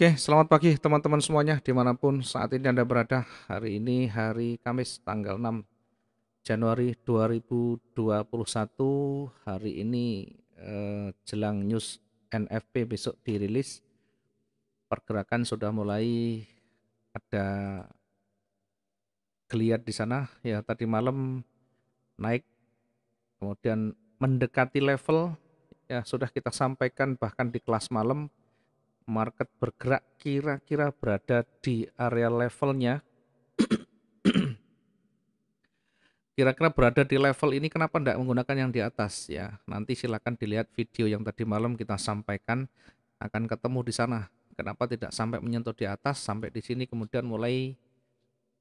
Oke, selamat pagi teman-teman semuanya dimanapun saat ini Anda berada. Hari ini hari Kamis tanggal 6 Januari 2021. Hari ini eh, jelang news NFP besok dirilis. Pergerakan sudah mulai ada geliat di sana. Ya tadi malam naik kemudian mendekati level ya sudah kita sampaikan bahkan di kelas malam market bergerak kira-kira berada di area levelnya kira-kira berada di level ini kenapa tidak menggunakan yang di atas ya nanti silakan dilihat video yang tadi malam kita sampaikan akan ketemu di sana kenapa tidak sampai menyentuh di atas sampai di sini kemudian mulai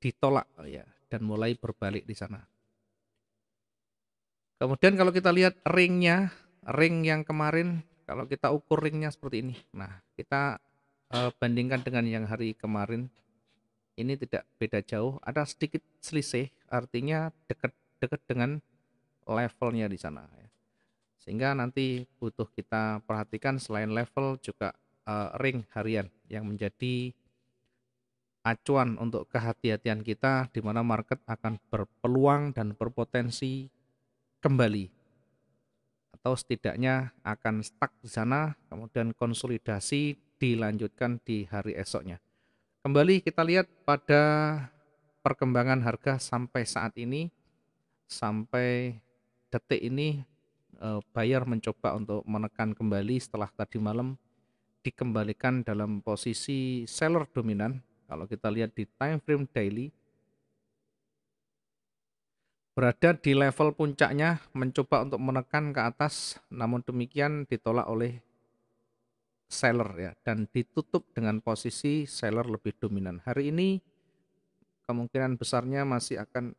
ditolak oh ya dan mulai berbalik di sana kemudian kalau kita lihat ringnya ring yang kemarin kalau kita ukur ringnya seperti ini. Nah, kita uh, bandingkan dengan yang hari kemarin. Ini tidak beda jauh, ada sedikit selisih, artinya dekat-dekat dengan levelnya di sana ya. Sehingga nanti butuh kita perhatikan selain level juga uh, ring harian yang menjadi acuan untuk kehati-hatian kita di mana market akan berpeluang dan berpotensi kembali atau setidaknya akan stuck di sana kemudian konsolidasi dilanjutkan di hari esoknya. Kembali kita lihat pada perkembangan harga sampai saat ini sampai detik ini eh, buyer mencoba untuk menekan kembali setelah tadi malam dikembalikan dalam posisi seller dominan. Kalau kita lihat di time frame daily berada di level puncaknya mencoba untuk menekan ke atas namun demikian ditolak oleh seller ya dan ditutup dengan posisi seller lebih dominan. Hari ini kemungkinan besarnya masih akan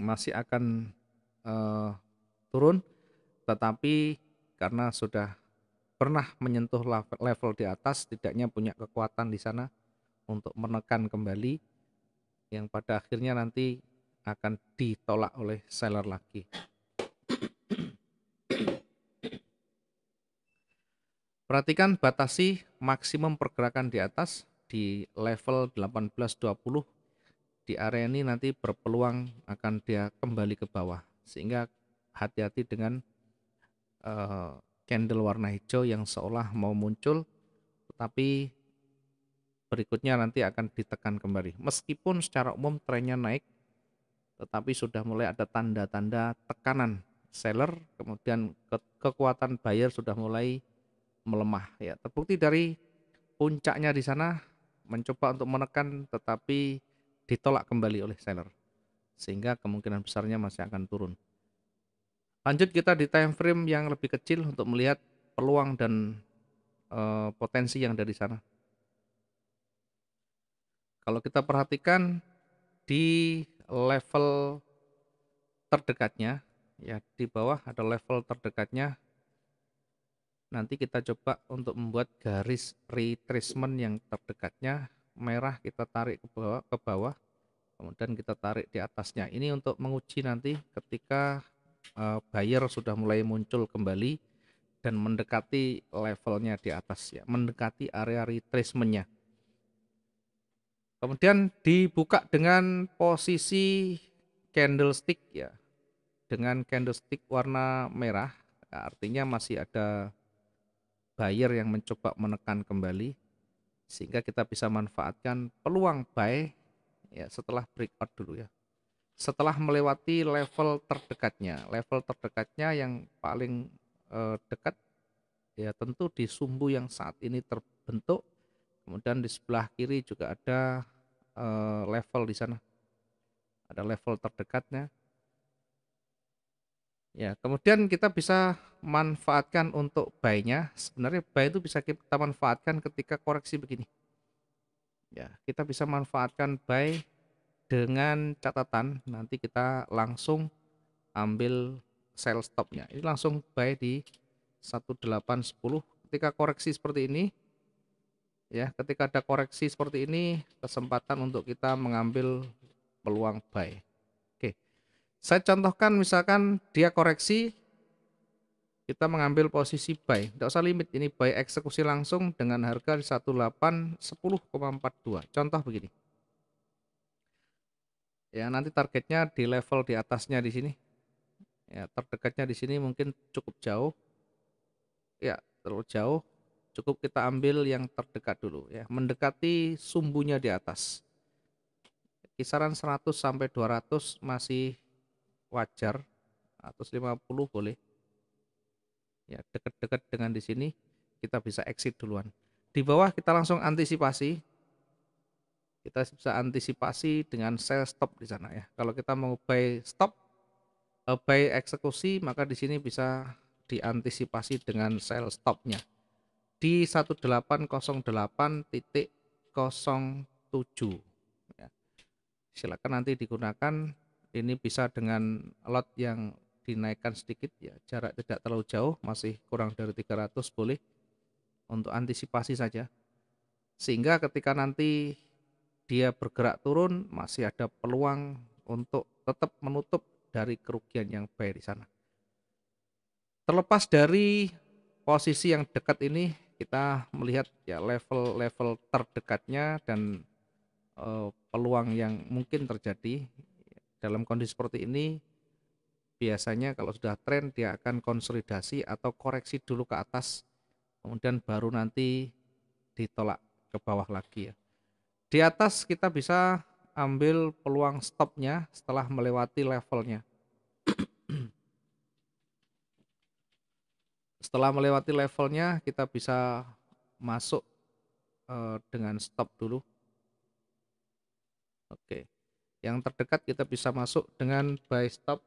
masih akan uh, turun tetapi karena sudah pernah menyentuh level di atas tidaknya punya kekuatan di sana untuk menekan kembali yang pada akhirnya nanti akan ditolak oleh seller lagi. Perhatikan batasi maksimum pergerakan di atas di level 1820 di area ini nanti berpeluang akan dia kembali ke bawah sehingga hati-hati dengan uh, candle warna hijau yang seolah mau muncul tetapi berikutnya nanti akan ditekan kembali meskipun secara umum trennya naik tetapi sudah mulai ada tanda-tanda tekanan seller, kemudian ke kekuatan buyer sudah mulai melemah ya. Terbukti dari puncaknya di sana mencoba untuk menekan tetapi ditolak kembali oleh seller. Sehingga kemungkinan besarnya masih akan turun. Lanjut kita di time frame yang lebih kecil untuk melihat peluang dan e, potensi yang dari sana. Kalau kita perhatikan di level terdekatnya ya di bawah ada level terdekatnya nanti kita coba untuk membuat garis retracement yang terdekatnya merah kita tarik ke bawah ke bawah kemudian kita tarik di atasnya ini untuk menguji nanti ketika eh, buyer sudah mulai muncul kembali dan mendekati levelnya di atas ya mendekati area retracementnya Kemudian dibuka dengan posisi candlestick ya. Dengan candlestick warna merah, artinya masih ada buyer yang mencoba menekan kembali sehingga kita bisa manfaatkan peluang buy ya setelah breakout dulu ya. Setelah melewati level terdekatnya, level terdekatnya yang paling eh, dekat ya tentu di sumbu yang saat ini terbentuk Kemudian di sebelah kiri juga ada eh, level di sana. Ada level terdekatnya. Ya, kemudian kita bisa manfaatkan untuk buy-nya. Sebenarnya buy itu bisa kita manfaatkan ketika koreksi begini. Ya, kita bisa manfaatkan buy dengan catatan nanti kita langsung ambil sell stopnya. Ini langsung buy di 1810. Ketika koreksi seperti ini, ya ketika ada koreksi seperti ini kesempatan untuk kita mengambil peluang buy oke saya contohkan misalkan dia koreksi kita mengambil posisi buy tidak usah limit ini buy eksekusi langsung dengan harga 18 10,42 contoh begini ya nanti targetnya di level di atasnya di sini ya terdekatnya di sini mungkin cukup jauh ya terlalu jauh Cukup kita ambil yang terdekat dulu ya, mendekati sumbunya di atas. Kisaran 100 sampai 200 masih wajar, 150 boleh. Ya, dekat-dekat dengan di sini kita bisa exit duluan. Di bawah kita langsung antisipasi. Kita bisa antisipasi dengan sell stop di sana ya. Kalau kita mau buy stop, eh, buy eksekusi, maka di sini bisa diantisipasi dengan sell stopnya di 1808.07 ya. silakan nanti digunakan ini bisa dengan lot yang dinaikkan sedikit ya jarak tidak terlalu jauh masih kurang dari 300 boleh untuk antisipasi saja sehingga ketika nanti dia bergerak turun masih ada peluang untuk tetap menutup dari kerugian yang baik di sana terlepas dari posisi yang dekat ini kita melihat ya level-level terdekatnya dan uh, peluang yang mungkin terjadi dalam kondisi seperti ini biasanya kalau sudah tren dia akan konsolidasi atau koreksi dulu ke atas kemudian baru nanti ditolak ke bawah lagi ya. Di atas kita bisa ambil peluang stopnya setelah melewati levelnya. setelah melewati levelnya kita bisa masuk uh, dengan stop dulu oke yang terdekat kita bisa masuk dengan buy stop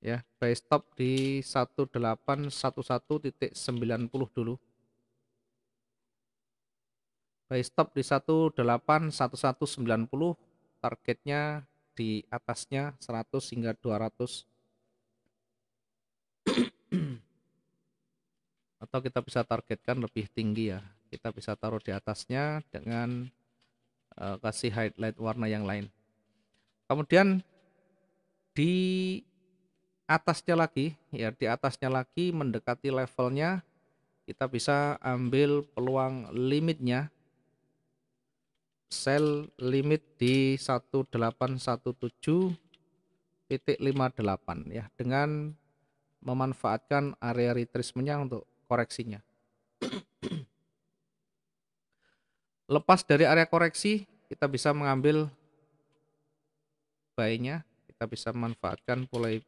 ya buy stop di 1811.90 dulu buy stop di 181190 targetnya di atasnya 100 hingga 200 atau kita bisa targetkan lebih tinggi ya kita bisa taruh di atasnya dengan uh, kasih highlight warna yang lain kemudian di atasnya lagi ya di atasnya lagi mendekati levelnya kita bisa ambil peluang limitnya sel limit di 1817.58 ya dengan memanfaatkan area retracementnya untuk koreksinya. Lepas dari area koreksi, kita bisa mengambil buy-nya, kita bisa memanfaatkan mulai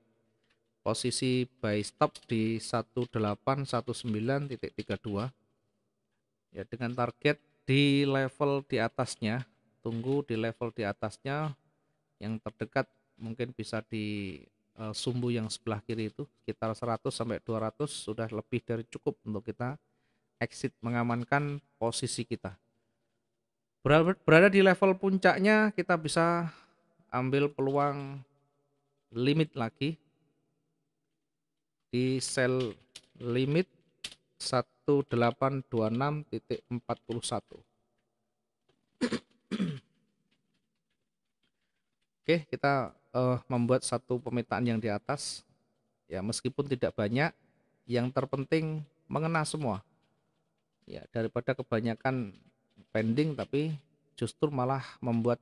posisi buy stop di 1819.32 ya dengan target di level di atasnya tunggu di level di atasnya yang terdekat mungkin bisa di Eh, sumbu yang sebelah kiri itu sekitar 100 sampai 200 sudah lebih dari cukup untuk kita exit mengamankan posisi kita. Berada di level puncaknya kita bisa ambil peluang limit lagi di sel limit 1826.41. Oke, kita uh, membuat satu pemetaan yang di atas. Ya, meskipun tidak banyak, yang terpenting mengena semua. Ya, daripada kebanyakan pending tapi justru malah membuat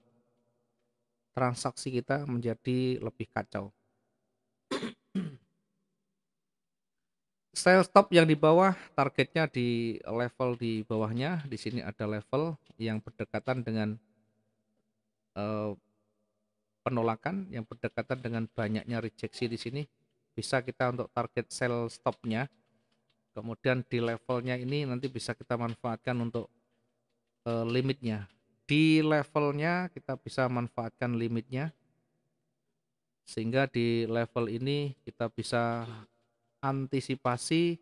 transaksi kita menjadi lebih kacau. Sell stop yang di bawah targetnya di level di bawahnya. Di sini ada level yang berdekatan dengan uh, penolakan yang berdekatan dengan banyaknya rejeksi di sini bisa kita untuk target sell stopnya kemudian di levelnya ini nanti bisa kita manfaatkan untuk uh, limitnya di levelnya kita bisa manfaatkan limitnya sehingga di level ini kita bisa antisipasi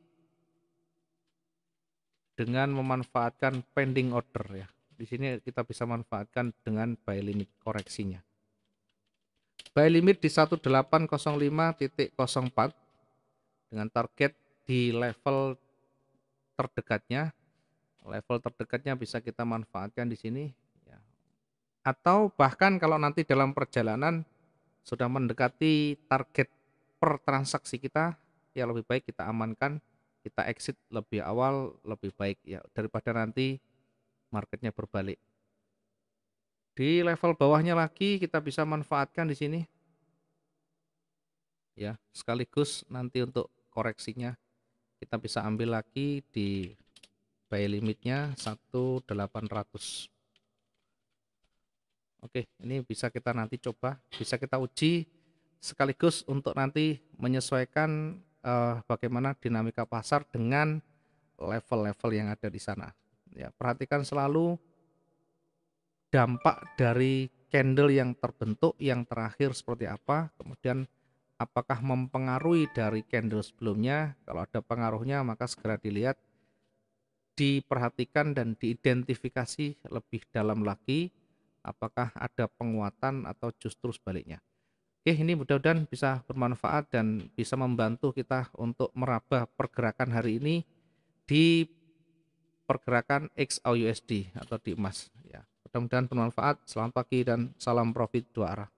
dengan memanfaatkan pending order ya di sini kita bisa manfaatkan dengan buy limit koreksinya buy limit di 1805.04 dengan target di level terdekatnya. Level terdekatnya bisa kita manfaatkan di sini ya. Atau bahkan kalau nanti dalam perjalanan sudah mendekati target per transaksi kita, ya lebih baik kita amankan, kita exit lebih awal lebih baik ya daripada nanti marketnya berbalik. Di level bawahnya lagi kita bisa manfaatkan di sini. Ya, sekaligus nanti untuk koreksinya kita bisa ambil lagi di buy limitnya 1800. Oke, ini bisa kita nanti coba, bisa kita uji sekaligus untuk nanti menyesuaikan uh, bagaimana dinamika pasar dengan level-level yang ada di sana. Ya, perhatikan selalu dampak dari candle yang terbentuk yang terakhir seperti apa kemudian apakah mempengaruhi dari candle sebelumnya kalau ada pengaruhnya maka segera dilihat diperhatikan dan diidentifikasi lebih dalam lagi apakah ada penguatan atau justru sebaliknya Oke ini mudah-mudahan bisa bermanfaat dan bisa membantu kita untuk meraba pergerakan hari ini di pergerakan XAUUSD atau di emas Mudah-mudahan bermanfaat. Selamat pagi dan salam profit dua arah.